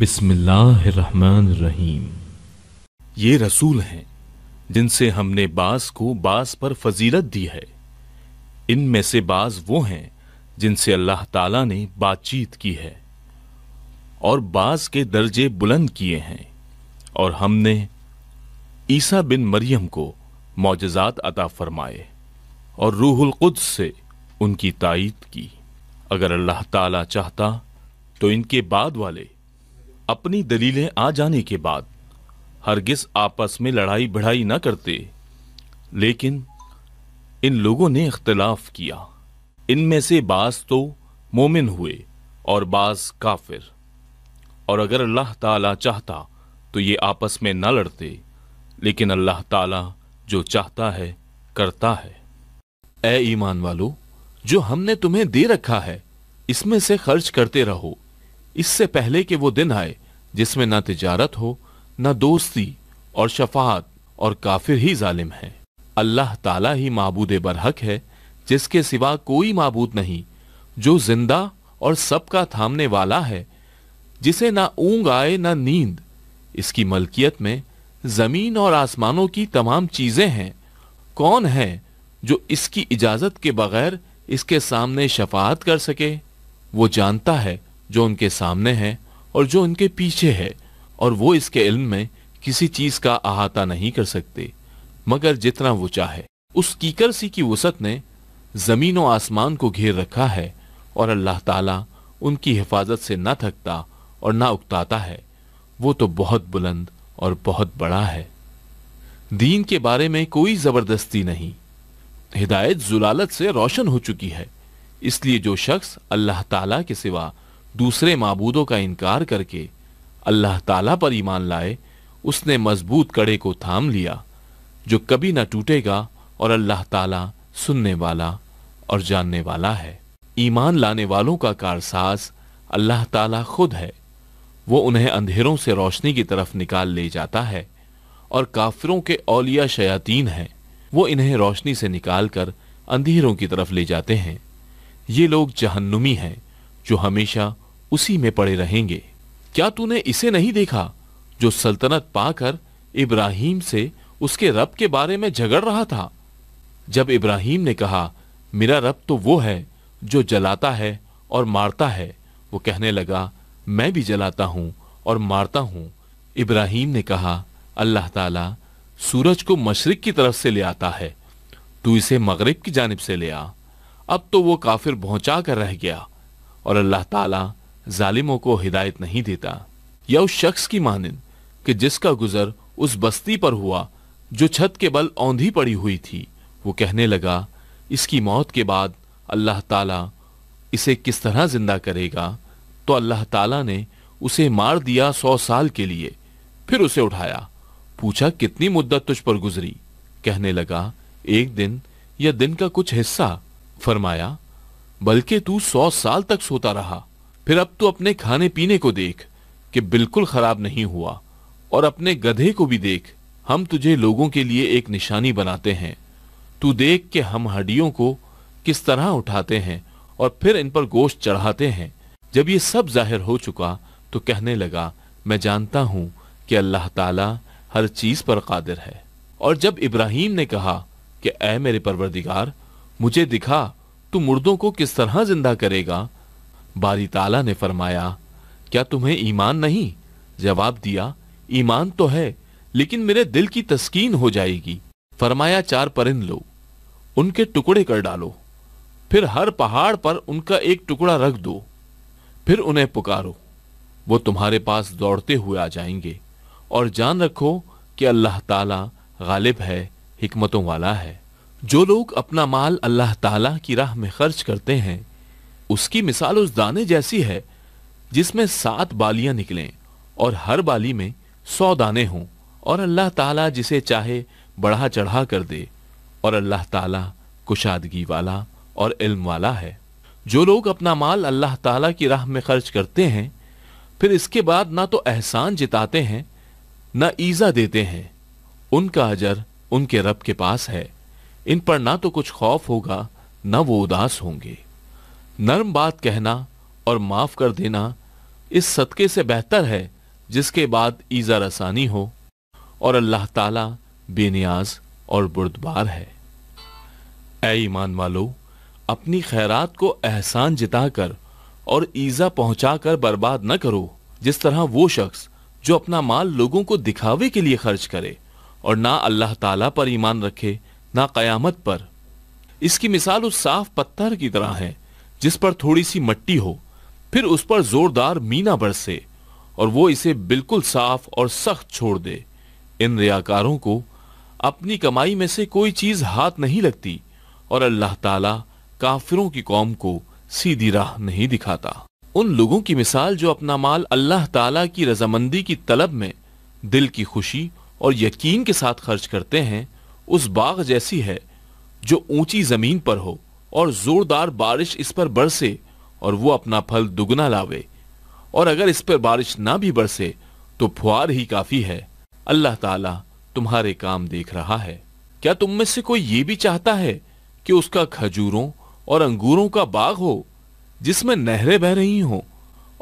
रहीम ये रसूल हैं जिनसे हमने बास को बास पर फजीलत दी है इनमें से बाज वो हैं जिनसे अल्लाह ताला ने बातचीत की है और बास के दर्जे बुलंद किए हैं और हमने ईसा बिन मरियम को मोजात अता फरमाए और रूहुल कुद से उनकी तायद की अगर अल्लाह ताला चाहता तो इनके बाद वाले अपनी दलीलें आ जाने के बाद हरगिस आपस में लड़ाई बढ़ाई ना करते लेकिन इन लोगों ने इख्तलाफ किया इनमें से बास तो मोमिन हुए और बास काफिर और अगर अल्लाह ताला चाहता तो ये आपस में ना लड़ते लेकिन अल्लाह ताला जो चाहता है करता है ए ईमान वालों जो हमने तुम्हें दे रखा है इसमें से खर्च करते रहो इससे पहले कि वो दिन आए जिसमें ना तिजारत हो ना दोस्ती और शफात और काफिर ही जालिम है अल्लाह ताला ही मबूद बरहक है जिसके सिवा कोई मबूद नहीं जो जिंदा और सबका थामने वाला है जिसे ना ऊंग आए ना नींद इसकी मलकियत में जमीन और आसमानों की तमाम चीजें हैं कौन है जो इसकी इजाजत के बगैर इसके सामने शफात कर सके वो जानता है जो उनके सामने है और जो उनके पीछे है और वो इसके इल्म में किसी चीज का अहाता नहीं कर सकते मगर जितना वो चाहे उस कीकर सी की वसत ने जमीन और आसमान को घेर रखा है और अल्लाह ताला उनकी हिफाजत से ना थकता और ना उकताता है वो तो बहुत बुलंद और बहुत बड़ा है दीन के बारे में कोई जबरदस्ती नहीं हिदायत जुलालत से रोशन हो चुकी है इसलिए जो शख्स अल्लाह ताला के सिवा दूसरे मबूदों का इनकार करके अल्लाह ताला पर ईमान लाए उसने मजबूत कड़े को थाम लिया जो कभी ना टूटेगा और अल्लाह ताला सुनने वाला और जानने वाला है ईमान लाने वालों का कारसाज अल्लाह ताला खुद है वो उन्हें अंधेरों से रोशनी की तरफ निकाल ले जाता है और काफिरों के औलिया शयातीन हैं वो इन्हें रोशनी से निकाल कर अंधेरों की तरफ ले जाते हैं ये लोग जहन्नुमी हैं जो हमेशा उसी में पड़े रहेंगे क्या तूने इसे नहीं देखा जो सल्तनत पाकर इब्राहिम से उसके रब के बारे में झगड़ रहा था जब इब्राहिम ने कहा मेरा रब तो वो है जो जलाता है और मारता है वो कहने लगा मैं भी जलाता हूँ और मारता हूं इब्राहिम ने कहा अल्लाह ताला सूरज को मशरक की तरफ से ले आता है तू इसे मगरिब की जानब से ले आ अब तो वो काफिर पहुंचा कर रह गया और अल्लाह ताला जालिमों को हिदायत नहीं देता या उस शख्स की मानिन कि जिसका गुजर उस बस्ती पर हुआ जो छत के बल औंधी पड़ी हुई थी वो कहने लगा इसकी मौत के बाद अल्लाह ताला इसे किस तरह जिंदा करेगा तो अल्लाह ताला ने उसे मार दिया सौ साल के लिए फिर उसे उठाया पूछा कितनी मुद्दत तुझ पर गुजरी कहने लगा एक दिन या दिन का कुछ हिस्सा फरमाया बल्कि तू सौ साल तक सोता रहा फिर अब तो अपने खाने पीने को देख कि बिल्कुल खराब नहीं हुआ और अपने गधे को भी देख हम तुझे लोगों के लिए एक निशानी बनाते हैं तू देख के हम हड्डियों को किस तरह उठाते हैं और फिर इन पर गोश्त चढ़ाते हैं जब ये सब जाहिर हो चुका तो कहने लगा मैं जानता हूं कि अल्लाह ताला हर चीज पर कादिर है और जब इब्राहिम ने कहा कि ऐ मेरे परवरदिगार मुझे दिखा तू मुर्दों को किस तरह जिंदा करेगा बारी ताला ने फरमाया क्या तुम्हें ईमान नहीं जवाब दिया ईमान तो है लेकिन मेरे दिल की तस्कीन हो जाएगी फरमाया चार परिंद लो उनके टुकड़े कर डालो फिर हर पहाड़ पर उनका एक टुकड़ा रख दो फिर उन्हें पुकारो वो तुम्हारे पास दौड़ते हुए आ जाएंगे और जान रखो कि अल्लाह ताला गालिब है हिकमतों वाला है जो लोग अपना माल अल्लाह ताला की राह में खर्च करते हैं उसकी मिसाल उस दाने जैसी है जिसमें सात बालियां निकलें और हर बाली में सौ दाने हों और अल्लाह ताला जिसे चाहे बढ़ा चढ़ा कर दे और अल्लाह ताला कुशादगी वाला और इल्म वाला है जो लोग अपना माल अल्लाह ताला की राह में खर्च करते हैं फिर इसके बाद ना तो एहसान जिताते हैं ना ईज़ा देते हैं उनका अजर उनके रब के पास है इन पर ना तो कुछ खौफ होगा ना वो उदास होंगे नर्म बात कहना और माफ कर देना इस सदके से बेहतर है जिसके बाद ईजा रसानी हो और अल्लाह ताला बेनियाज और बुरदबार है ए ईमान वालो अपनी खैरात को एहसान जिताकर और ईजा पहुंचाकर बर्बाद न करो जिस तरह वो शख्स जो अपना माल लोगों को दिखावे के लिए खर्च करे और ना अल्लाह ताला पर ईमान रखे ना कयामत पर इसकी मिसाल उस साफ पत्थर की तरह है जिस पर थोड़ी सी मट्टी हो फिर उस पर जोरदार मीना बरसे और वो इसे बिल्कुल साफ और सख्त छोड़ दे इन रियाकारों को अपनी कमाई में से कोई चीज हाथ नहीं लगती और अल्लाह ताला काफिरों की कौम को सीधी राह नहीं दिखाता उन लोगों की मिसाल जो अपना माल अल्लाह ताला की रजामंदी की तलब में दिल की खुशी और यकीन के साथ खर्च करते हैं उस बाग जैसी है जो ऊंची जमीन पर हो और जोरदार बारिश इस पर बरसे और वो अपना फल दुगना लावे और अगर इस पर बारिश ना भी बरसे तो फुहार ही काफी है अल्लाह ताला तुम्हारे काम देख रहा है क्या तुम में से कोई ये भी चाहता है कि उसका खजूरों और अंगूरों का बाग हो जिसमें नहरें बह रही हों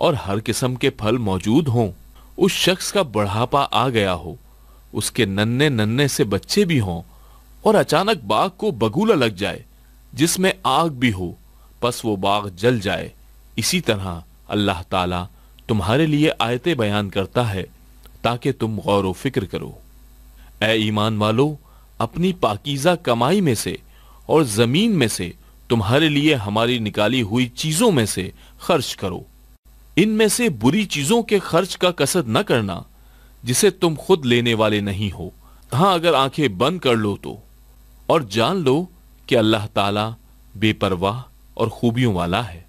और हर किस्म के फल मौजूद हों उस शख्स का बढ़ापा आ गया हो उसके नन्ने नन्ने से बच्चे भी हों और अचानक बाग को बगुला लग जाए जिसमें आग भी हो बस वो बाग जल जाए इसी तरह अल्लाह ताला तुम्हारे लिए आयतें बयान करता है ताकि तुम गौर फिक्र करो ए ईमान वालो अपनी पाकिजा कमाई में से और ज़मीन में से तुम्हारे लिए हमारी निकाली हुई चीज़ों में से खर्च करो इनमें से बुरी चीज़ों के खर्च का कसर न करना जिसे तुम खुद लेने वाले नहीं हो हाँ अगर आंखें बंद कर लो तो और जान लो कि अल्लाह ताला बेपरवाह और खूबियों वाला है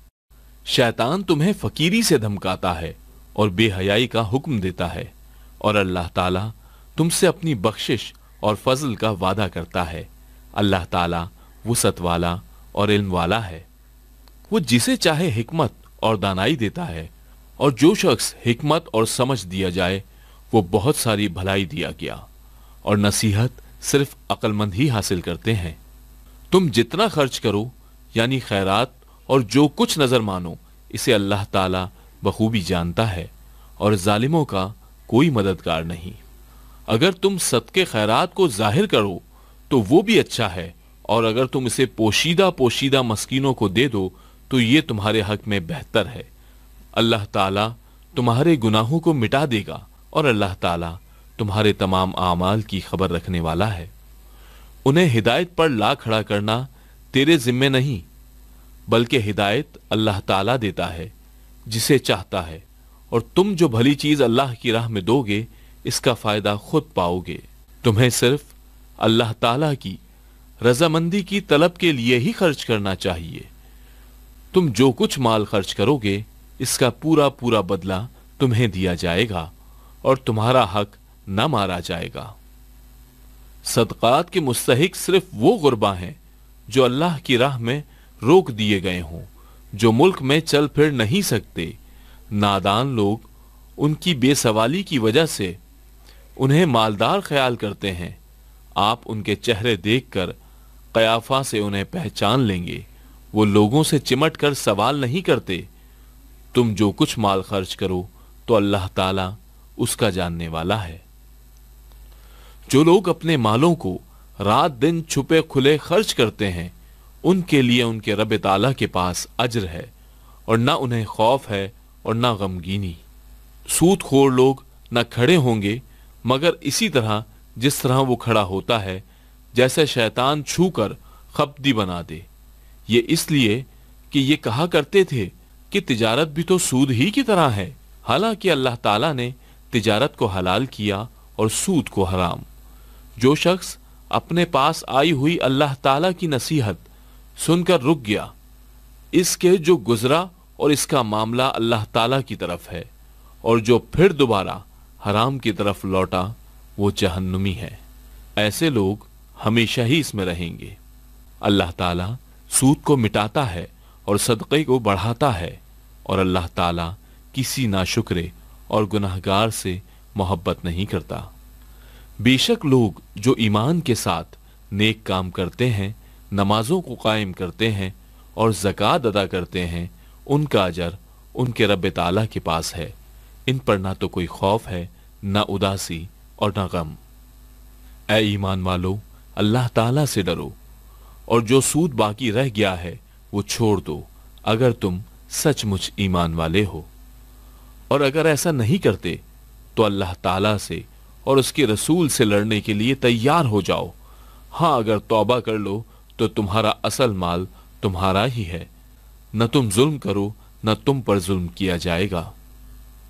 शैतान तुम्हें फकीरी से धमकाता है और बेहयाई का हुक्म देता है और अल्लाह ताला तुमसे अपनी बख्शिश और फजल का वादा करता है अल्लाह ताला वसत वाला और इल्म वाला है वो जिसे चाहे हिकमत और दानाई देता है और जो शख्स हिकमत और समझ दिया जाए वो बहुत सारी भलाई दिया गया और नसीहत सिर्फ अक्लमंद ही हासिल करते हैं तुम जितना खर्च करो यानी खैरात और जो कुछ नजर मानो इसे अल्लाह ताला बखूबी जानता है और जालिमों का कोई मददगार नहीं अगर तुम सदके खैरात को जाहिर करो तो वो भी अच्छा है और अगर तुम इसे पोशीदा पोशीदा मस्किनों को दे दो तो ये तुम्हारे हक में बेहतर है अल्लाह ताला तुम्हारे गुनाहों को मिटा देगा और अल्लाह ताला तुम्हारे तमाम आमाल की खबर रखने वाला है उन्हें हिदायत पर ला खड़ा करना तेरे जिम्मे नहीं बल्कि हिदायत अल्लाह ताला देता है जिसे चाहता है और तुम जो भली चीज़ अल्लाह की राह में दोगे इसका फ़ायदा खुद पाओगे तुम्हें सिर्फ अल्लाह ताला की रजामंदी की तलब के लिए ही खर्च करना चाहिए तुम जो कुछ माल खर्च करोगे इसका पूरा पूरा बदला तुम्हें दिया जाएगा और तुम्हारा हक न मारा जाएगा सदक़ात के मुस्तक सिर्फ वो गुरबा हैं जो अल्लाह की राह में रोक दिए गए हों जो मुल्क में चल फिर नहीं सकते नादान लोग उनकी बेसवाली की वजह से उन्हें मालदार ख्याल करते हैं आप उनके चेहरे देखकर कयाफा से उन्हें पहचान लेंगे वो लोगों से चिमट कर सवाल नहीं करते तुम जो कुछ माल खर्च करो तो अल्लाह ताला उसका जानने वाला है जो लोग अपने मालों को रात दिन छुपे खुले खर्च करते हैं उनके लिए उनके रब ताला के पास अजर है और ना उन्हें खौफ है और ना गमगीनी खोर लोग ना खड़े होंगे मगर इसी तरह जिस तरह वो खड़ा होता है जैसे शैतान छू कर खपदी बना दे ये इसलिए कि ये कहा करते थे कि तिजारत भी तो सूद ही की तरह है हालांकि अल्लाह ताला ने तिजारत को हलाल किया और सूद को हराम जो शख्स अपने पास आई हुई अल्लाह ताला की नसीहत सुनकर रुक गया इसके जो गुजरा और इसका मामला अल्लाह ताला की तरफ है और जो फिर दोबारा हराम की तरफ लौटा वो जहन्नुमी है ऐसे लोग हमेशा ही इसमें रहेंगे अल्लाह ताला सूद को मिटाता है और सदक़े को बढ़ाता है और अल्लाह ताला किसी नाशुकरे और गुनाहगार से मोहब्बत नहीं करता बेशक लोग जो ईमान के साथ नेक काम करते हैं नमाजों को कायम करते हैं और जक़ात अदा करते हैं उनका अजर उनके रब ताला के पास है इन पर ना तो कोई खौफ है ना उदासी और ना गम ए ईमान वालो अल्लाह ताला से डरो और जो सूद बाकी रह गया है वो छोड़ दो अगर तुम सचमुच ईमान वाले हो और अगर ऐसा नहीं करते तो अल्लाह ताला से और उसके रसूल से लड़ने के लिए तैयार हो जाओ हाँ अगर तौबा कर लो तो तुम्हारा असल माल तुम्हारा ही है न तुम जुल्म करो न तुम पर जुल्म किया जाएगा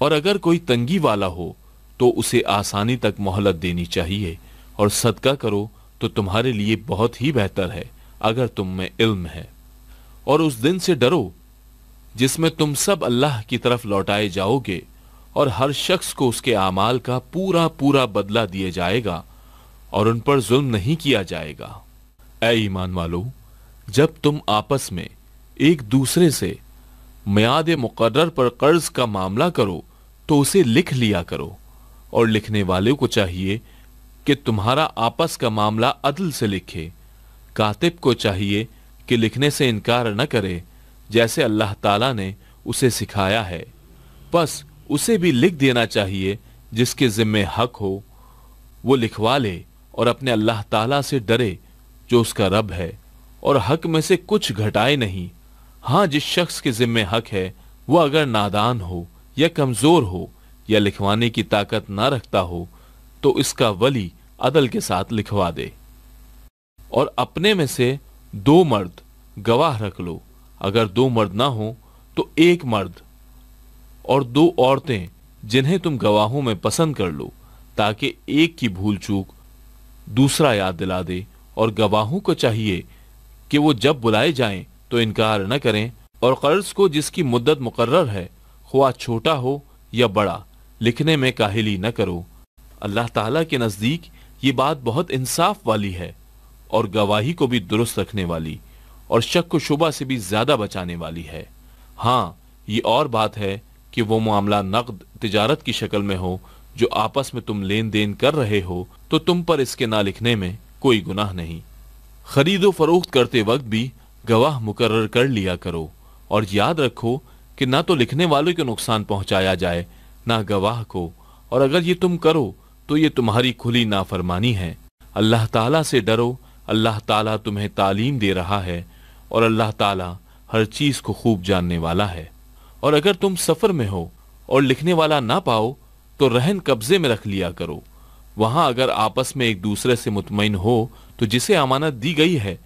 और अगर कोई तंगी वाला हो तो उसे आसानी तक मोहलत देनी चाहिए और सदका करो तो तुम्हारे लिए बहुत ही बेहतर है अगर तुम में इल्म है और उस दिन से डरो जिसमें तुम सब अल्लाह की तरफ लौटाए जाओगे और हर शख्स को उसके आमाल का पूरा पूरा बदला दिए जाएगा और उन पर जुल्म नहीं किया जाएगा ए ईमान वालो जब तुम आपस में एक दूसरे से म्याद मुकर्र पर कर्ज का मामला करो तो उसे लिख लिया करो और लिखने वाले को चाहिए कि तुम्हारा आपस का मामला अदल से लिखे कातिब को चाहिए कि लिखने से इनकार न करे जैसे अल्लाह ताला ने उसे सिखाया है बस उसे भी लिख देना चाहिए जिसके जिम्मे हक हो वो लिखवा ले और अपने अल्लाह ताला से डरे जो उसका रब है और हक में से कुछ घटाए नहीं हाँ जिस शख्स के जिम्मे हक है वो अगर नादान हो या कमजोर हो या लिखवाने की ताकत ना रखता हो तो इसका वली अदल के साथ लिखवा दे और अपने में से दो मर्द गवाह रख लो अगर दो मर्द ना हो तो एक मर्द और दो औरतें जिन्हें तुम गवाहों में पसंद कर लो ताकि एक की भूल चूक दूसरा याद दिला दे और गवाहों को चाहिए कि वो जब बुलाए जाएं तो इनकार न करें और कर्ज को जिसकी मुद्दत मुकर्र है ख्वा छोटा हो या बड़ा लिखने में काहिली न करो अल्लाह ताला के नज़दीक ये बात बहुत इंसाफ वाली है और गवाही को भी दुरुस्त रखने वाली और शक को शुबा से भी ज्यादा बचाने वाली है हाँ ये और बात है कि वो मामला नकद तजारत की शक्ल में हो जो आपस में तुम लेन देन कर रहे हो तो तुम पर इसके ना लिखने में कोई गुनाह नहीं खरीदो फरोख्त करते वक्त भी गवाह मुकर कर लिया करो और याद रखो कि ना तो लिखने वालों को नुकसान पहुंचाया जाए ना गवाह को और अगर ये तुम करो तो ये तुम्हारी खुली नाफरमानी है अल्लाह ताला से डरो अल्लाह ताला तुम्हें तालीम दे रहा है और अल्लाह ताला हर चीज़ को खूब जानने वाला है और अगर तुम सफर में हो और लिखने वाला ना पाओ तो रहन कब्जे में रख लिया करो वहां अगर आपस में एक दूसरे से मुतमिन हो तो जिसे अमानत दी गई है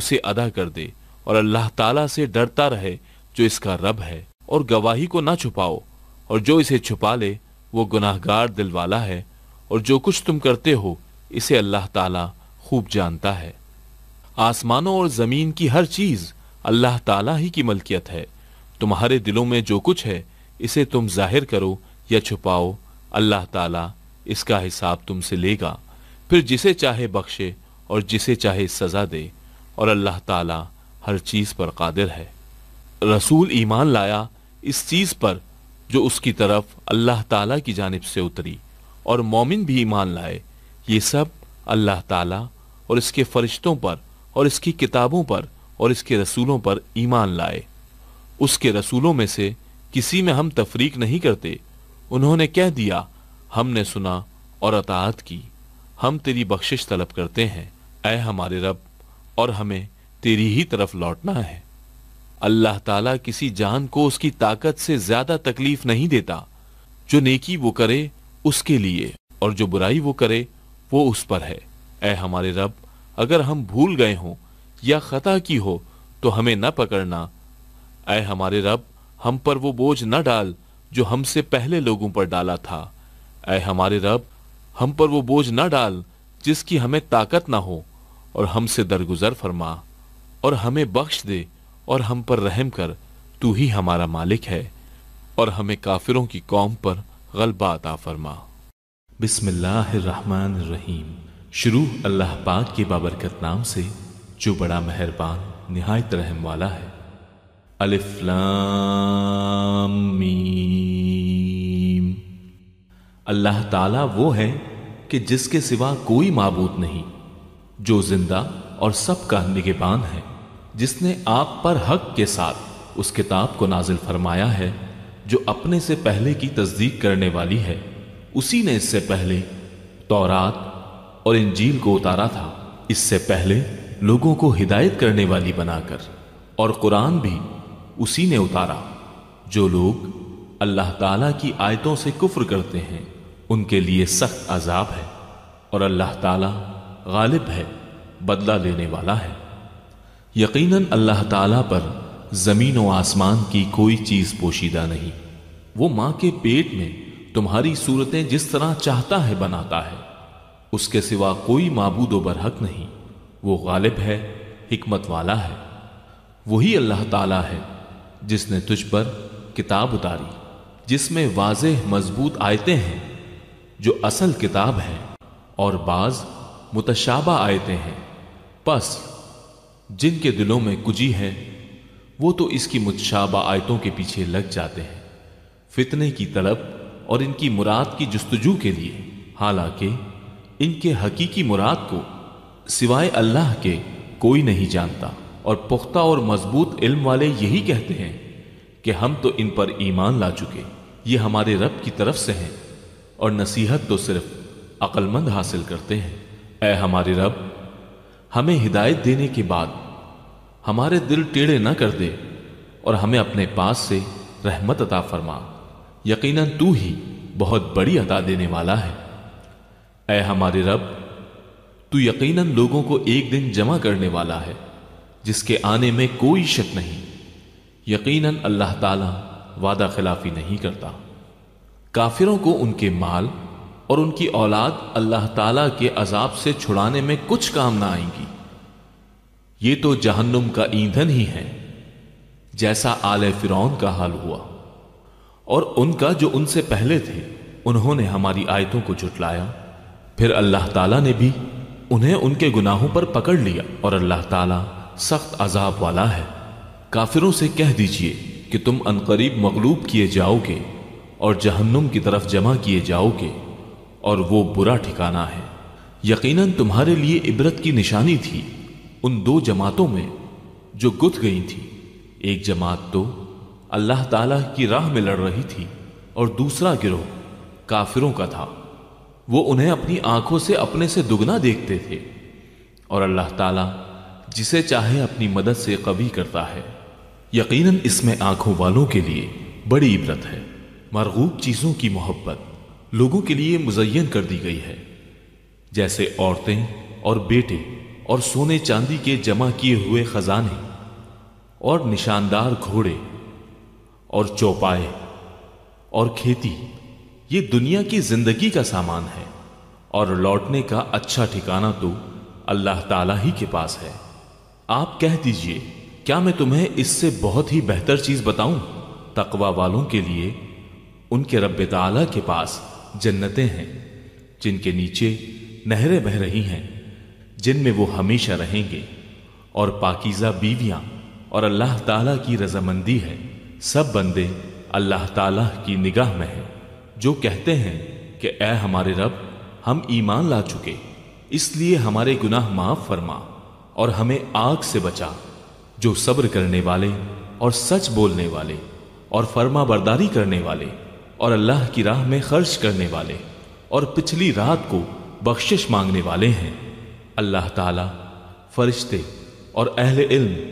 उसे अदा कर दे और अल्लाह ताला से डरता रहे जो इसका रब है और गवाही को ना छुपाओ और जो इसे छुपा ले वो गुनाहगार दिल वाला है और जो कुछ तुम करते हो इसे अल्लाह ताला खूब जानता है आसमानों और ज़मीन की हर चीज़ अल्लाह ताला ही की मलकियत है तुम्हारे दिलों में जो कुछ है इसे तुम जाहिर करो या छुपाओ अल्लाह ताला इसका हिसाब तुमसे लेगा फिर जिसे चाहे बख्शे और जिसे चाहे सज़ा दे और अल्लाह ताला हर चीज़ पर कादिर है रसूल ईमान लाया इस चीज़ पर जो उसकी तरफ अल्लाह ताला की जानब से उतरी और मोमिन भी ईमान लाए ये सब अल्लाह ताला और इसके फरिश्तों पर और इसकी किताबों पर और इसके रसूलों पर ईमान लाए उसके रसूलों में से किसी में हम तफरीक नहीं करते उन्होंने कह दिया हमने सुना और अतात की हम तेरी बख्शिश तलब करते हैं ऐ हमारे रब और हमें तेरी ही तरफ लौटना है अल्लाह ताला किसी जान को उसकी ताकत से ज्यादा तकलीफ नहीं देता जो नेकी वो करे उसके लिए और जो बुराई वो करे वो उस पर है ऐ हमारे रब अगर हम भूल गए हों या खता की हो तो हमें न पकड़ना अय हमारे रब हम पर वो बोझ न डाल जो हमसे पहले लोगों पर डाला था अय हमारे रब हम पर वो बोझ न डाल जिसकी हमें ताकत ना हो और हमसे दरगुजर फरमा और हमें बख्श दे और हम पर रहम कर तू ही हमारा मालिक है और हमें काफिरों की कौम पर गलबा अता फरमा रहीम शुरू अल्लाह पाक के बाबरकत नाम से जो बड़ा मेहरबान नहायत रहम वाला है अलिफ अल्लाह ताला वो है कि जिसके सिवा कोई माबूद नहीं जो जिंदा और सबका निगेबान है जिसने आप पर हक के साथ उस किताब को नाजिल फरमाया है जो अपने से पहले की तस्दीक करने वाली है उसी ने इससे पहले तौरात और इंजील को उतारा था इससे पहले लोगों को हिदायत करने वाली बनाकर और कुरान भी उसी ने उतारा जो लोग अल्लाह ताला की आयतों से कुफ्र करते हैं उनके लिए सख्त अजाब है और अल्लाह ताला गालिब है बदला लेने वाला है यकीनन अल्लाह ताला पर ज़मीन व आसमान की कोई चीज़ पोशीदा नहीं वो माँ के पेट में तुम्हारी सूरतें जिस तरह चाहता है बनाता है उसके सिवा कोई माबूद बरहक नहीं वो गालिब है हमत वाला है वही अल्लाह ताला है जिसने तुझ पर किताब उतारी जिसमें वाज मजबूत आयतें हैं जो असल किताब है और बाज मुतशाबा आयतें हैं बस जिनके दिलों में कुजी है वो तो इसकी मुतशाबा आयतों के पीछे लग जाते हैं फितने की तलब और इनकी मुराद की जस्तजू के लिए हालांकि इनके हकीकी मुराद को सिवाय अल्लाह के कोई नहीं जानता और पुख्ता और मजबूत इल्म वाले यही कहते हैं कि हम तो इन पर ईमान ला चुके ये हमारे रब की तरफ से हैं और नसीहत तो सिर्फ अक्लमंद हासिल करते हैं ऐ हमारे रब हमें हिदायत देने के बाद हमारे दिल टेढ़े न कर दे और हमें अपने पास से रहमत अता फरमा यकीनन तू ही बहुत बड़ी अता देने वाला है ऐ हमारे रब तू यकीनन लोगों को एक दिन जमा करने वाला है जिसके आने में कोई शक नहीं यकीनन अल्लाह ताला वादा खिलाफी नहीं करता काफिरों को उनके माल और उनकी औलाद अल्लाह ताला के अजाब से छुड़ाने में कुछ काम ना आएंगी ये तो जहन्नुम का ईंधन ही है जैसा आल फिरौन का हाल हुआ और उनका जो उनसे पहले थे उन्होंने हमारी आयतों को जुटलाया फिर अल्लाह ताला ने भी उन्हें उनके गुनाहों पर पकड़ लिया और अल्लाह ताला सख्त अजाब वाला है काफिरों से कह दीजिए कि तुम अनकरीब मकलूब किए जाओगे और जहन्नुम की तरफ जमा किए जाओगे और वो बुरा ठिकाना है यकीनन तुम्हारे लिए इबरत की निशानी थी उन दो जमातों में जो गुथ गई थी एक जमात तो अल्लाह ताला की राह में लड़ रही थी और दूसरा गिरोह काफिरों का था वो उन्हें अपनी आंखों से अपने से दुगना देखते थे और अल्लाह ताला जिसे चाहे अपनी मदद से कवी करता है यकीनन इसमें आंखों वालों के लिए बड़ी इबरत है मरगूब चीज़ों की मोहब्बत लोगों के लिए मुजयन कर दी गई है जैसे औरतें और बेटे और सोने चांदी के जमा किए हुए खजाने और निशानदार घोड़े और चौपाए और खेती ये दुनिया की जिंदगी का सामान है और लौटने का अच्छा ठिकाना तो अल्लाह ताला ही के पास है आप कह दीजिए क्या मैं तुम्हें इससे बहुत ही बेहतर चीज बताऊं तकवा वालों के लिए उनके रब ताला के पास जन्नतें हैं जिनके नीचे नहरें बह रही हैं जिनमें वो हमेशा रहेंगे और पाकिजा बीवियां और अल्लाह ताला की रजामंदी है सब बंदे अल्लाह ताला की निगाह में हैं जो कहते हैं कि ए हमारे रब हम ईमान ला चुके इसलिए हमारे गुनाह माफ फरमा और हमें आग से बचा जो सब्र करने वाले और सच बोलने वाले और फर्मा बर्दारी करने वाले और अल्लाह की राह में खर्च करने वाले और पिछली रात को बख्शिश मांगने वाले हैं अल्लाह ताला फरिश्ते और अहल इल्म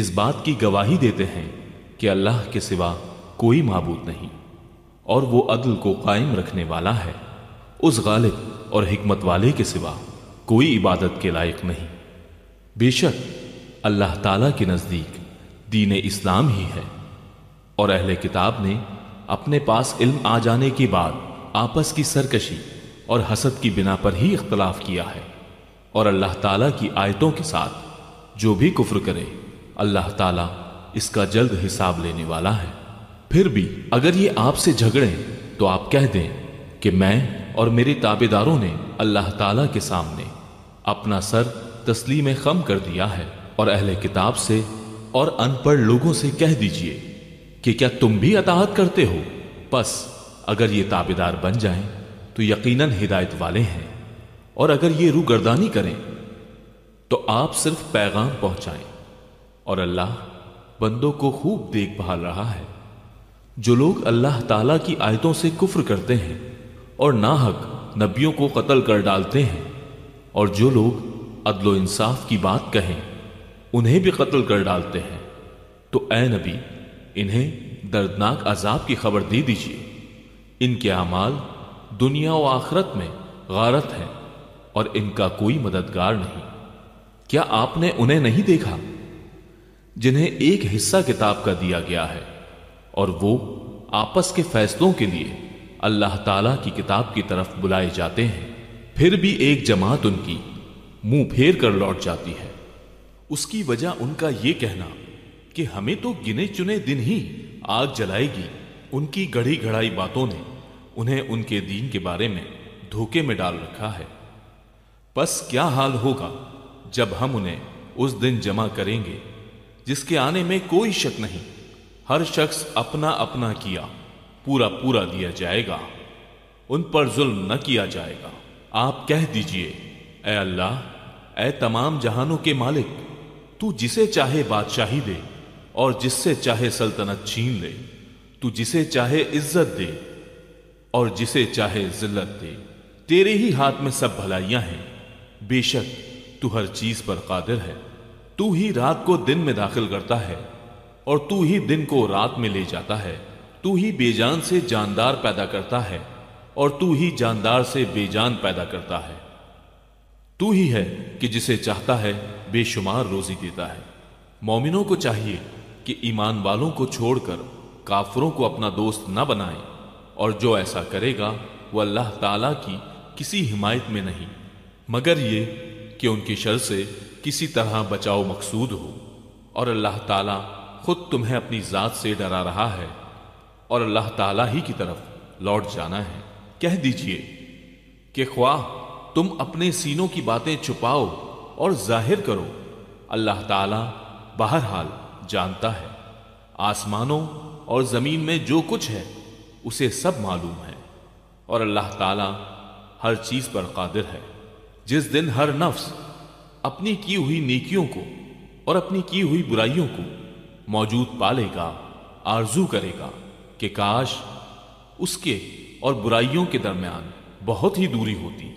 इस बात की गवाही देते हैं कि अल्लाह के सिवा कोई मबूद नहीं और वो अदल को कायम रखने वाला है उस गालिब और हमत वाले के सिवा कोई इबादत के लायक नहीं बेशक अल्लाह ताला के नज़दीक दीन इस्लाम ही है और अहले किताब ने अपने पास इल्म आ जाने के बाद आपस की सरकशी और हसद की बिना पर ही इख्तलाफ किया है और अल्लाह ताला की आयतों के साथ जो भी कुफ्र करे अल्लाह ताला इसका जल्द हिसाब लेने वाला है फिर भी अगर ये आपसे झगड़ें तो आप कह दें कि मैं और मेरे ताबेदारों ने अल्लाह ताला के सामने अपना सर तस्लीम खम कर दिया है और अहले किताब से और अनपढ़ लोगों से कह दीजिए कि क्या तुम भी अताहत करते हो बस अगर ये ताबेदार बन जाएं तो यकीनन हिदायत वाले हैं और अगर ये रूगर्दानी करें तो आप सिर्फ पैगाम पहुंचाएं और अल्लाह बंदों को खूब देखभाल रहा है जो लोग अल्लाह ताला की आयतों से कुफ्र करते हैं और नाहक नबियों को कत्ल कर डालते हैं और जो लोग अदलो इंसाफ की बात कहें उन्हें भी कत्ल कर डालते हैं तो ए नबी इन्हें दर्दनाक अजाब की खबर दे दीजिए इनके अमाल दुनिया व आखरत में गारत हैं और इनका कोई मददगार नहीं क्या आपने उन्हें नहीं देखा जिन्हें एक हिस्सा किताब का दिया गया है और वो आपस के फैसलों के लिए अल्लाह ताला की किताब की तरफ बुलाए जाते हैं फिर भी एक जमात उनकी मुंह फेर कर लौट जाती है उसकी वजह उनका यह कहना कि हमें तो गिने चुने दिन ही आग जलाएगी उनकी गढ़ी घड़ाई बातों ने उन्हें उनके दीन के बारे में धोखे में डाल रखा है बस क्या हाल होगा जब हम उन्हें उस दिन जमा करेंगे जिसके आने में कोई शक नहीं हर शख्स अपना अपना किया पूरा पूरा दिया जाएगा उन पर जुल्म न किया जाएगा आप कह दीजिए अल्लाह ए तमाम जहानों के मालिक तू जिसे चाहे बादशाही दे और जिससे चाहे सल्तनत छीन ले तू जिसे चाहे इज्जत दे और जिसे चाहे जिल्लत दे तेरे ही हाथ में सब भलाइयां हैं बेशक तू हर चीज पर कादिर है तू ही रात को दिन में दाखिल करता है और तू ही दिन को रात में ले जाता है तू ही बेजान से जानदार पैदा करता है और तू ही जानदार से बेजान पैदा करता है तू ही है कि जिसे चाहता है बेशुमार रोजी देता है मोमिनों को चाहिए कि ईमान वालों को छोड़कर काफरों को अपना दोस्त न बनाए और जो ऐसा करेगा वह अल्लाह ताला की किसी हिमायत में नहीं मगर ये कि उनकी शर से किसी तरह बचाव मकसूद हो और अल्लाह ताला खुद तुम्हें अपनी ज़ात से डरा रहा है और अल्लाह ताला ही की तरफ लौट जाना है कह दीजिए कि ख्वाह तुम अपने सीनों की बातें छुपाओ और जाहिर करो अल्लाह ताला बहरहाल जानता है आसमानों और ज़मीन में जो कुछ है उसे सब मालूम है और अल्लाह ताला हर चीज़ पर कादिर है जिस दिन हर नफ्स अपनी की हुई नेकियों को और अपनी की हुई बुराइयों को मौजूद पालेगा आरजू करेगा कि काश उसके और बुराइयों के दरमियान बहुत ही दूरी होती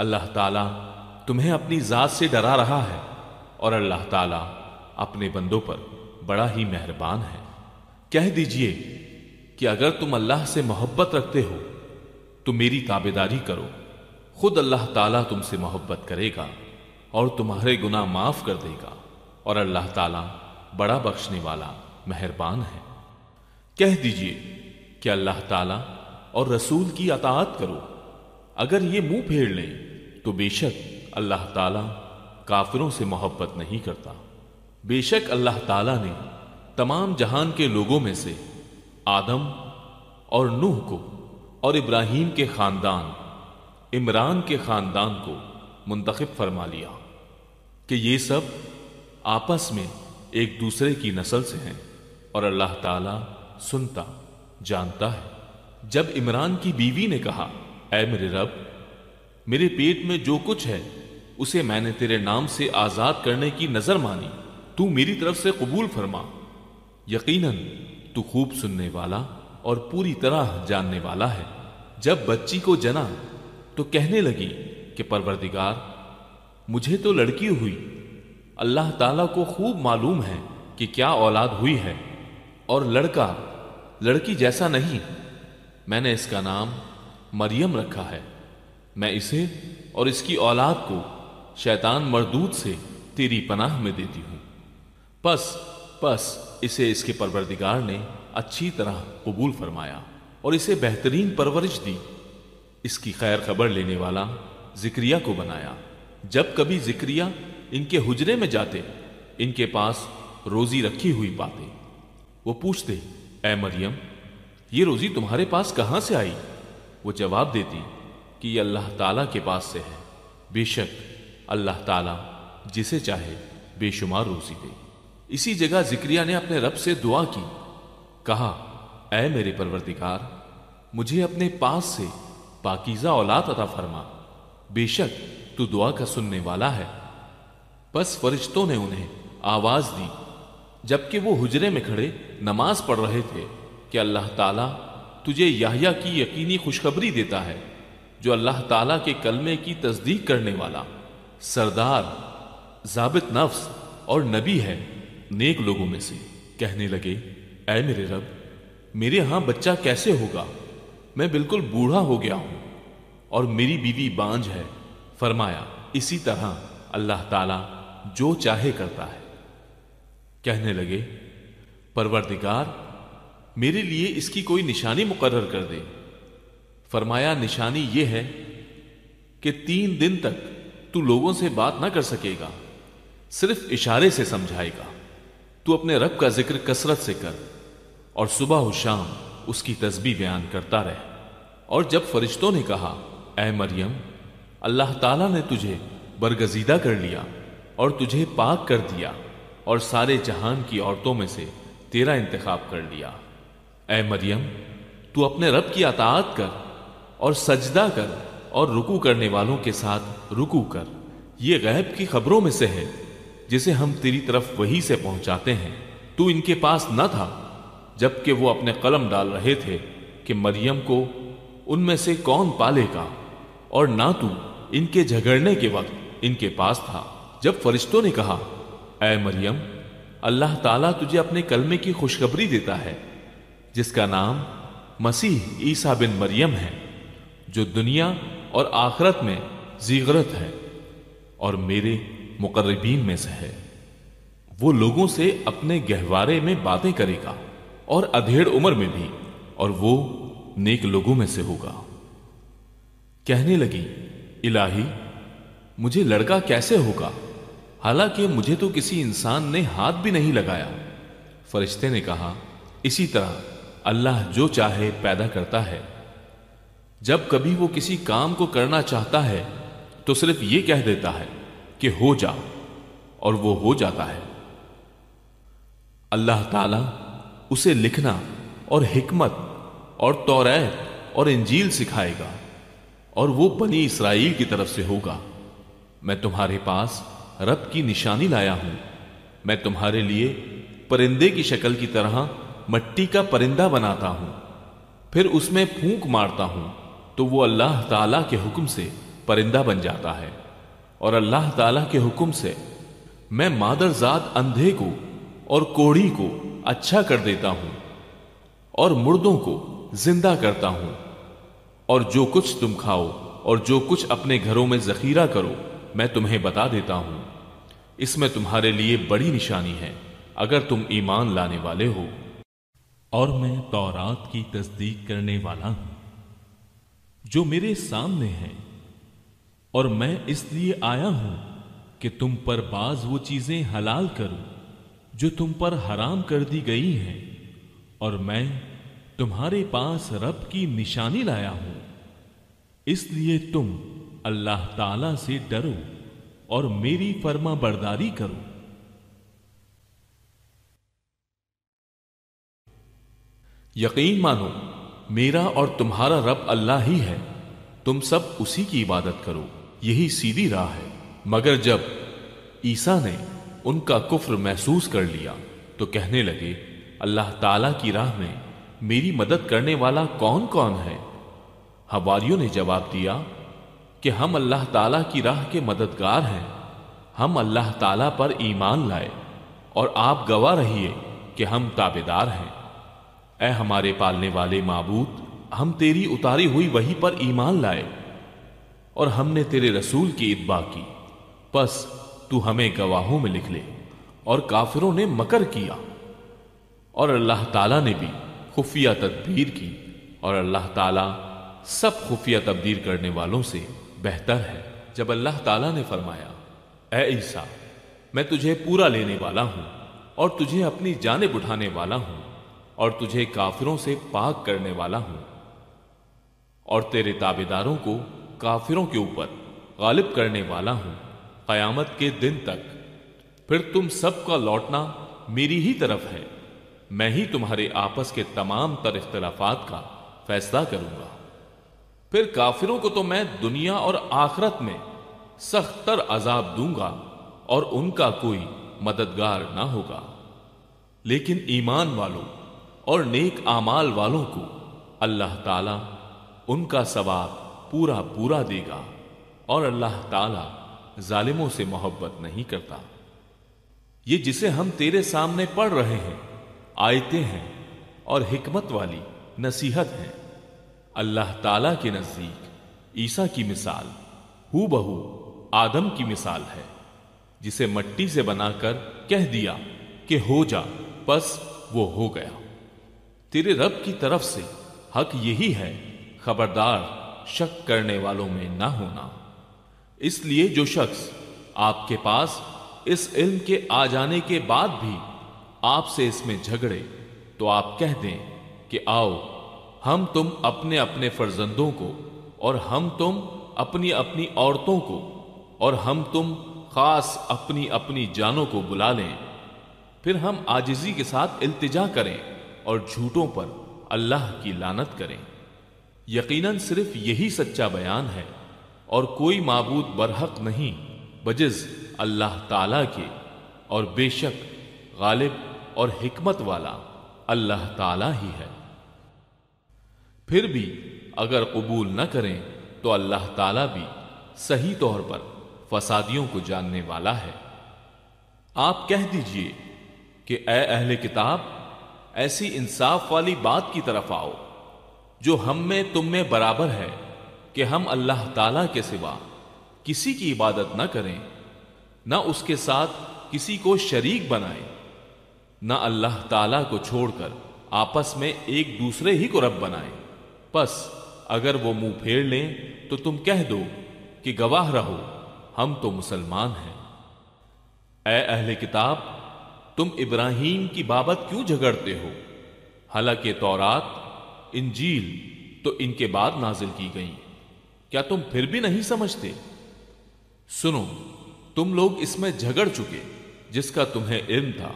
अल्लाह ताला तुम्हें अपनी ज़ात से डरा रहा है और अल्लाह ताला अपने बंदों पर बड़ा ही मेहरबान है कह दीजिए कि अगर तुम अल्लाह से मोहब्बत रखते हो तो मेरी ताबेदारी करो खुद अल्लाह ताला तुमसे मोहब्बत करेगा और तुम्हारे गुनाह माफ़ कर देगा और अल्लाह ताला बड़ा बख्शने वाला मेहरबान है कह दीजिए कि अल्लाह ताला और रसूल की अतात करो अगर ये मुंह फेर लें तो बेशक अल्लाह ताला काफिरों से मोहब्बत नहीं करता बेशक अल्लाह ताला ने तमाम जहान के लोगों में से आदम और नूह को और इब्राहिम के ख़ानदान इमरान के ख़ानदान को मुंतखब फरमा लिया कि ये सब आपस में एक दूसरे की नस्ल से हैं और अल्लाह ताला सुनता जानता है जब इमरान की बीवी ने कहा ऐ मेरे रब मेरे पेट में जो कुछ है उसे मैंने तेरे नाम से आज़ाद करने की नज़र मानी तू मेरी तरफ से कबूल फरमा यकीनन तू खूब सुनने वाला और पूरी तरह जानने वाला है जब बच्ची को जना तो कहने लगी कि परवरदिगार मुझे तो लड़की हुई अल्लाह ताला को खूब मालूम है कि क्या औलाद हुई है और लड़का लड़की जैसा नहीं मैंने इसका नाम मरियम रखा है मैं इसे और इसकी औलाद को शैतान मरदूत से तेरी पनाह में देती हूँ बस बस इसे इसके परवरदिगार ने अच्छी तरह कबूल फरमाया और इसे बेहतरीन परवरिश दी इसकी खैर खबर लेने वाला जिक्रिया को बनाया जब कभी जिक्रिया इनके हुजरे में जाते इनके पास रोजी रखी हुई पाते वो पूछते ए मरियम ये रोजी तुम्हारे पास कहाँ से आई वो जवाब देती कि ये अल्लाह ताला के पास से है बेशक अल्लाह ताला जिसे चाहे बेशुमार रोजी दे इसी जगह जिक्रिया ने अपने रब से दुआ की कहा ऐ मेरे परवरदिकार मुझे अपने पास से पाकिजा औलाद अदा फरमा बेशक तू दुआ का सुनने वाला है बस फरिश्तों ने उन्हें आवाज दी जबकि वो हुजरे में खड़े नमाज पढ़ रहे थे कि अल्लाह ताला तुझे याहिया की यकीनी खुशखबरी देता है जो अल्लाह ताला के कलमे की तस्दीक करने वाला सरदार जाबित नफ्स और नबी है नेक लोगों में से कहने लगे ऐ मेरे रब मेरे यहाँ बच्चा कैसे होगा मैं बिल्कुल बूढ़ा हो गया हूँ और मेरी बीवी बांझ है फरमाया इसी तरह अल्लाह ताला जो चाहे करता है कहने लगे परवरदिगार मेरे लिए इसकी कोई निशानी मुकर्र कर दे फरमाया निशानी यह है कि तीन दिन तक तू लोगों से बात ना कर सकेगा सिर्फ इशारे से समझाएगा तू अपने रब का जिक्र कसरत से कर और सुबह व शाम उसकी तस्बी बयान करता रह और जब फरिश्तों ने कहा ए मरियम अल्लाह ताला ने तुझे बरगजीदा कर लिया और तुझे पाक कर दिया और सारे जहान की औरतों में से तेरा इंतखब कर लिया ए मरियम तू अपने रब की अतात कर और सजदा कर और रुकू करने वालों के साथ रुकू कर ये गैब की खबरों में से है जिसे हम तेरी तरफ वही से पहुंचाते हैं तू इनके पास न था जबकि वो अपने कलम डाल रहे थे कि मरियम को उनमें से कौन पालेगा और ना तू इनके झगड़ने के वक्त इनके पास था जब फरिश्तों ने कहा ए मरियम अल्लाह ताला तुझे अपने कलमे की खुशखबरी देता है जिसका नाम मसीह ईसा बिन मरियम है जो दुनिया और आखरत में जीगरत है और मेरे मुकर्रबीन में से है वो लोगों से अपने गहवारे में बातें करेगा और अधेड़ उम्र में भी और वो नेक लोगों में से होगा कहने लगी इलाही मुझे लड़का कैसे होगा हालांकि मुझे तो किसी इंसान ने हाथ भी नहीं लगाया फरिश्ते ने कहा इसी तरह अल्लाह जो चाहे पैदा करता है जब कभी वो किसी काम को करना चाहता है तो सिर्फ ये कह देता है कि हो जा और वो हो जाता है अल्लाह ताला उसे लिखना और हिकमत और तौरैत और इंजील सिखाएगा और वो बनी इसराइल की तरफ से होगा मैं तुम्हारे पास रब की निशानी लाया हूं मैं तुम्हारे लिए परिंदे की शक्ल की तरह मट्टी का परिंदा बनाता हूं फिर उसमें फूंक मारता हूं तो वो अल्लाह ताला के हुक्म से परिंदा बन जाता है और अल्लाह ताला के हुक्म से मैं मादरजात अंधे को और कोड़ी को अच्छा कर देता हूं और मुर्दों को जिंदा करता हूं और जो कुछ तुम खाओ और जो कुछ अपने घरों में जखीरा करो मैं तुम्हें बता देता हूं इसमें तुम्हारे लिए बड़ी निशानी है अगर तुम ईमान लाने वाले हो और मैं तौरात की तस्दीक करने वाला हूं जो मेरे सामने है और मैं इसलिए आया हूं कि तुम पर बाज वो चीजें हलाल करूं जो तुम पर हराम कर दी गई हैं और मैं तुम्हारे पास रब की निशानी लाया हूं इसलिए तुम अल्लाह ताला से डरो और मेरी फर्मा बर्दारी करो यकीन मानो मेरा और तुम्हारा रब अल्लाह ही है तुम सब उसी की इबादत करो यही सीधी राह है मगर जब ईसा ने उनका कुफ्र महसूस कर लिया तो कहने लगे अल्लाह ताला की राह में मेरी मदद करने वाला कौन कौन है हवारियों ने जवाब दिया कि हम अल्लाह ताला की राह के मददगार हैं हम अल्लाह ताला पर ईमान लाए और आप गवाह रहिए कि हम ताबेदार हैं ए हमारे पालने वाले माबूत हम तेरी उतारी हुई वही पर ईमान लाए और हमने तेरे रसूल की इतबा की बस तू हमें गवाहों में लिख ले और काफिरों ने मकर किया और अल्लाह ताला ने भी खुफिया तदबीर की और अल्लाह ताला सब खुफिया तब्दीर करने वालों से बेहतर है जब अल्लाह ताला ने फरमाया ईसा मैं तुझे पूरा लेने वाला हूँ और तुझे अपनी जानब उठाने वाला हूँ और तुझे काफिरों से पाक करने वाला हूं और तेरे ताबेदारों को काफिरों के ऊपर गालिब करने वाला हूं कयामत के दिन तक फिर तुम सबका लौटना मेरी ही तरफ है मैं ही तुम्हारे आपस के तमाम तर इख्तलाफात का फैसला करूंगा फिर काफिरों को तो मैं दुनिया और आखरत में सख्त तर अजाब दूंगा और उनका कोई मददगार ना होगा लेकिन ईमान वालों और नेक आमाल वालों को अल्लाह ताला उनका सवाब पूरा पूरा देगा और अल्लाह ताला जालिमों से मोहब्बत नहीं करता ये जिसे हम तेरे सामने पढ़ रहे हैं आयते हैं और हिकमत वाली नसीहत है अल्लाह ताला के नज़दीक ईसा की मिसाल हु बहू आदम की मिसाल है जिसे मट्टी से बनाकर कह दिया कि हो जा बस वो हो गया तेरे रब की तरफ से हक यही है खबरदार शक करने वालों में न होना इसलिए जो शख्स आपके पास इस इल्म के आ जाने के बाद भी आपसे इसमें झगड़े तो आप कह दें कि आओ हम तुम अपने अपने फर्जंदों को और हम तुम अपनी अपनी औरतों को और हम तुम खास अपनी अपनी जानों को बुला लें फिर हम आजिजी के साथ इल्तिजा करें और झूठों पर अल्लाह की लानत करें यकीनन सिर्फ यही सच्चा बयान है और कोई मबूद बरहक नहीं बजिज अल्लाह ताला के और बेशक गालिब और हिकमत वाला अल्लाह ताला ही है फिर भी अगर कबूल न करें तो अल्लाह ताला भी सही तौर पर फसादियों को जानने वाला है आप कह दीजिए कि ए अहले किताब ऐसी इंसाफ वाली बात की तरफ आओ जो हम में तुम में बराबर है कि हम अल्लाह ताला के सिवा किसी की इबादत न करें न उसके साथ किसी को शरीक बनाएं न अल्लाह ताला को छोड़कर आपस में एक दूसरे ही को रब बनाएं बस अगर वो मुंह फेर लें तो तुम कह दो कि गवाह रहो हम तो मुसलमान हैं ए अहले किताब तुम इब्राहिम की बाबत क्यों झगड़ते हो हालांकि तौरात इंजील तो इनके बाद नाजिल की गई क्या तुम फिर भी नहीं समझते सुनो तुम लोग इसमें झगड़ चुके जिसका तुम्हें इल्म था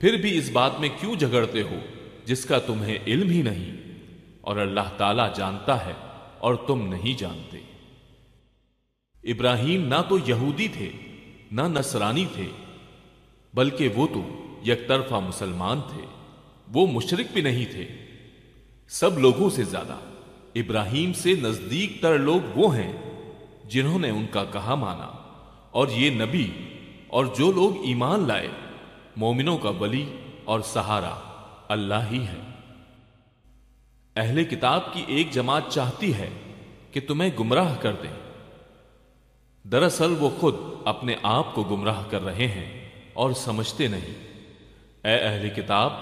फिर भी इस बात में क्यों झगड़ते हो जिसका तुम्हें इल्म ही नहीं और अल्लाह ताला जानता है और तुम नहीं जानते इब्राहिम ना तो यहूदी थे ना नसरानी थे बल्कि वो तो यकतरफा मुसलमान थे वो मुशरक भी नहीं थे सब लोगों से ज्यादा इब्राहिम से नजदीक तर लोग वो हैं जिन्होंने उनका कहा माना और ये नबी और जो लोग ईमान लाए मोमिनों का बली और सहारा अल्लाह ही है अहले किताब की एक जमात चाहती है कि तुम्हें गुमराह कर दें दरअसल वो खुद अपने आप को गुमराह कर रहे हैं और समझते नहीं ए अहले किताब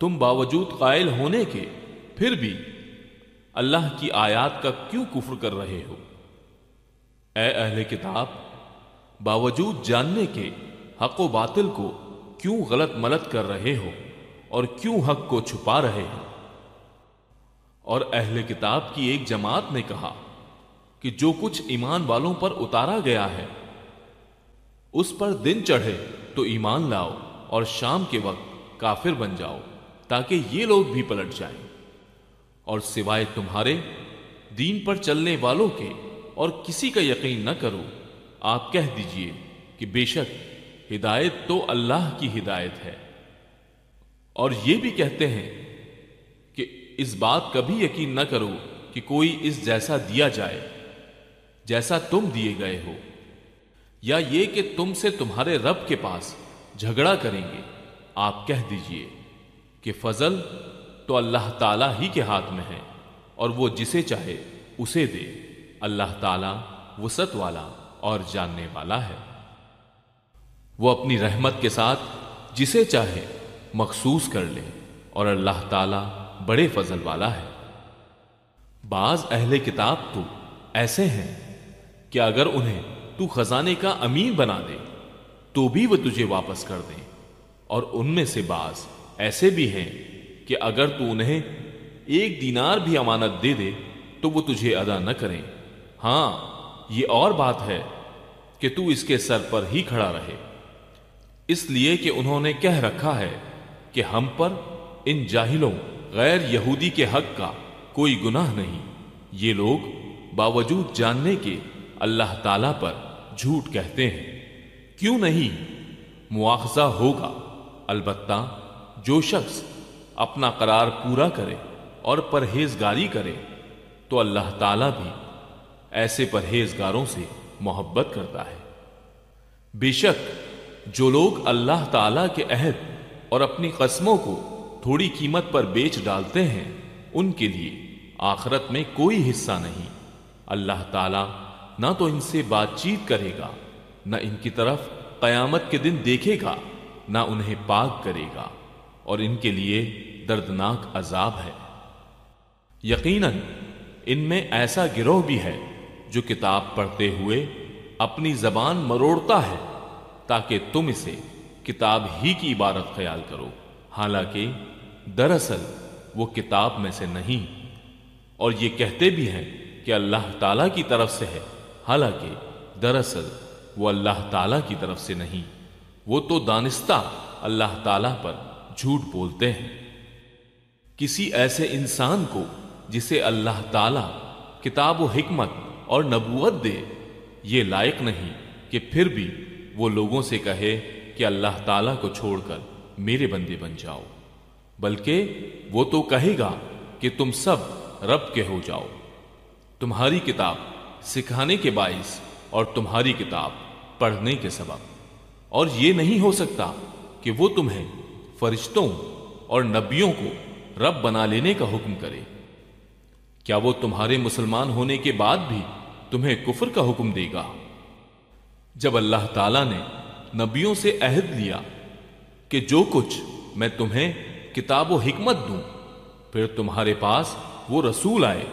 तुम बावजूद कायल होने के फिर भी अल्लाह की आयात का क्यों कुफर कर रहे हो ए अहले किताब बावजूद जानने के हक व बातिल को क्यों गलत मलत कर रहे हो और क्यों हक को छुपा रहे हो और अहले किताब की एक जमात ने कहा कि जो कुछ ईमान वालों पर उतारा गया है उस पर दिन चढ़े तो ईमान लाओ और शाम के वक्त काफिर बन जाओ ताकि ये लोग भी पलट जाएं और सिवाय तुम्हारे दीन पर चलने वालों के और किसी का यकीन न करो आप कह दीजिए कि बेशक हिदायत तो अल्लाह की हिदायत है और ये भी कहते हैं कि इस बात कभी यकीन न करो कि कोई इस जैसा दिया जाए जैसा तुम दिए गए हो या ये कि तुमसे तुम्हारे रब के पास झगड़ा करेंगे आप कह दीजिए कि फजल तो अल्लाह ताला ही के हाथ में है और वो जिसे चाहे उसे दे अल्लाह ताला वसत वाला और जानने वाला है वो अपनी रहमत के साथ जिसे चाहे मखसूस कर ले और अल्लाह ताला बड़े फजल वाला है बाज अहले किताब तो ऐसे हैं कि अगर उन्हें तू खजाने का अमीर बना दे तो भी वह तुझे वापस कर दे और उनमें से बाज ऐसे भी हैं कि अगर तू उन्हें एक दीनार भी अमानत दे दे तो वो तुझे अदा न करें हां ये और बात है कि तू इसके सर पर ही खड़ा रहे इसलिए कि उन्होंने कह रखा है कि हम पर इन जाहिलों गैर यहूदी के हक का कोई गुनाह नहीं ये लोग बावजूद जानने के अल्लाह ताला पर झूठ कहते हैं क्यों नहीं मुआवजा होगा अलबत्ता जो शख्स अपना करार पूरा करे और परहेजगारी करे तो अल्लाह ताला भी ऐसे परहेजगारों से मोहब्बत करता है बेशक जो लोग अल्लाह ताला के अहद और अपनी कस्मों को थोड़ी कीमत पर बेच डालते हैं उनके लिए आखरत में कोई हिस्सा नहीं अल्लाह ताला ना तो इनसे बातचीत करेगा ना इनकी तरफ कयामत के दिन देखेगा ना उन्हें पाक करेगा और इनके लिए दर्दनाक अजाब है यकीनन इनमें ऐसा गिरोह भी है जो किताब पढ़ते हुए अपनी जबान मरोड़ता है ताकि तुम इसे किताब ही की इबारत ख्याल करो हालांकि दरअसल वो किताब में से नहीं और ये कहते भी हैं कि अल्लाह ताला की तरफ से है हालांकि दरअसल वो अल्लाह ताला की तरफ से नहीं वो तो दानिस्ता अल्लाह ताला पर झूठ बोलते हैं किसी ऐसे इंसान को जिसे अल्लाह ताला किताब व हिकमत और नबूत दे ये लायक नहीं कि फिर भी वो लोगों से कहे कि अल्लाह ताला को छोड़कर मेरे बंदे बन जाओ बल्कि वो तो कहेगा कि तुम सब रब के हो जाओ तुम्हारी किताब सिखाने के बायस और तुम्हारी किताब पढ़ने के सबब और ये नहीं हो सकता कि वो तुम्हें फरिश्तों और नबियों को रब बना लेने का हुक्म करे क्या वो तुम्हारे मुसलमान होने के बाद भी तुम्हें कुफर का हुक्म देगा जब अल्लाह ताला ने नबियों से अहद लिया कि जो कुछ मैं तुम्हें किताब हिकमत दूं फिर तुम्हारे पास वो रसूल आए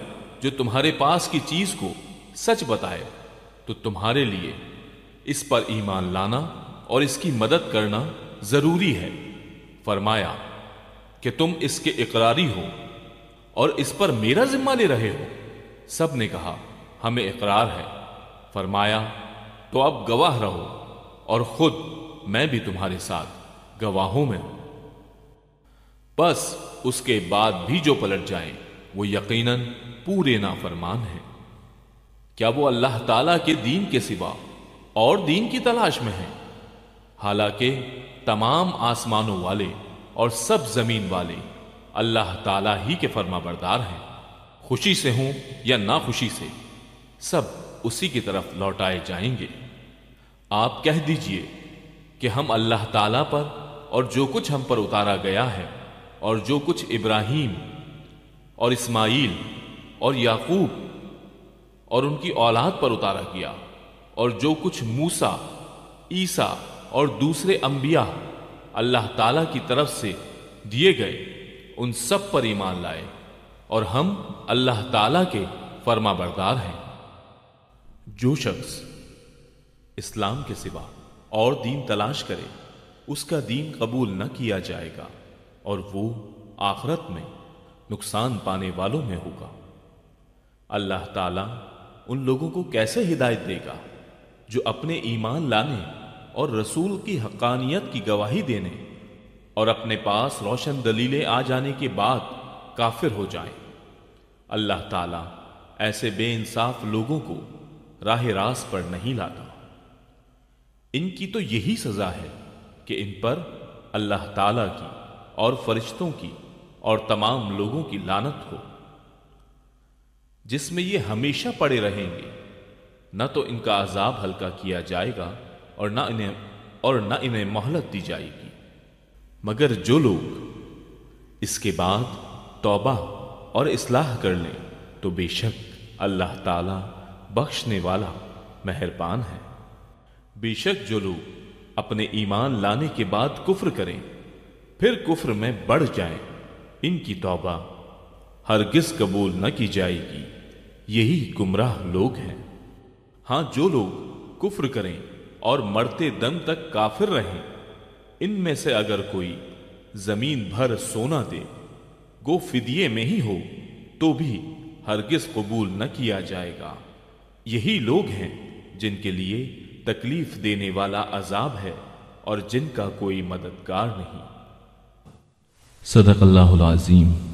जो तुम्हारे पास की चीज को सच बताए तो तुम्हारे लिए इस पर ईमान लाना और इसकी मदद करना ज़रूरी है फरमाया कि तुम इसके इकरारी हो और इस पर मेरा जिम्मा ले रहे हो सब ने कहा हमें इकरार है फरमाया तो अब गवाह रहो और खुद मैं भी तुम्हारे साथ गवाहों में हूं बस उसके बाद भी जो पलट जाए वो यकीनन पूरे नाफरमान है क्या वो अल्लाह ताला के दीन के सिवा और दीन की तलाश में हैं हालांकि तमाम आसमानों वाले और सब जमीन वाले अल्लाह ताला ही के फर्मा बरदार हैं खुशी से हों या ना खुशी से सब उसी की तरफ लौटाए जाएंगे आप कह दीजिए कि हम अल्लाह ताला पर और जो कुछ हम पर उतारा गया है और जो कुछ इब्राहिम और इस्माइल और याकूब और उनकी औलाद पर उतारा किया और जो कुछ मूसा ईसा और दूसरे अंबिया अल्लाह ताला की तरफ से दिए गए उन सब पर ईमान लाए और हम अल्लाह ताला के फर्मा बरदार हैं जो शख्स इस्लाम के सिवा और दीन तलाश करे उसका दीन कबूल न किया जाएगा और वो आखरत में नुकसान पाने वालों में होगा अल्लाह ताला उन लोगों को कैसे हिदायत देगा जो अपने ईमान लाने और रसूल की हकानियत की गवाही देने और अपने पास रोशन दलीलें आ जाने के बाद काफिर हो जाए अल्लाह ताला ऐसे बेइंसाफ लोगों को राह रास पर नहीं लाता इनकी तो यही सज़ा है कि इन पर अल्लाह ताला की और फरिश्तों की और तमाम लोगों की लानत हो जिसमें ये हमेशा पड़े रहेंगे न तो इनका अजाब हल्का किया जाएगा और न इन्हें और न इन्हें मोहलत दी जाएगी मगर जो लोग इसके बाद तौबा और इसलाह कर लें तो बेशक अल्लाह ताला बख्शने वाला मेहरबान है बेशक जो लोग अपने ईमान लाने के बाद कुफ्र करें फिर कुफ्र में बढ़ जाएं, इनकी तौबा हरगिज कबूल न की जाएगी यही गुमराह लोग हैं हां जो लोग कुफ्र करें और मरते दम तक काफिर रहें इनमें से अगर कोई जमीन भर सोना दे गो फिदिये में ही हो तो भी हरगिज कबूल न किया जाएगा यही लोग हैं जिनके लिए तकलीफ देने वाला अजाब है और जिनका कोई मददगार नहीं सदक अल्लाह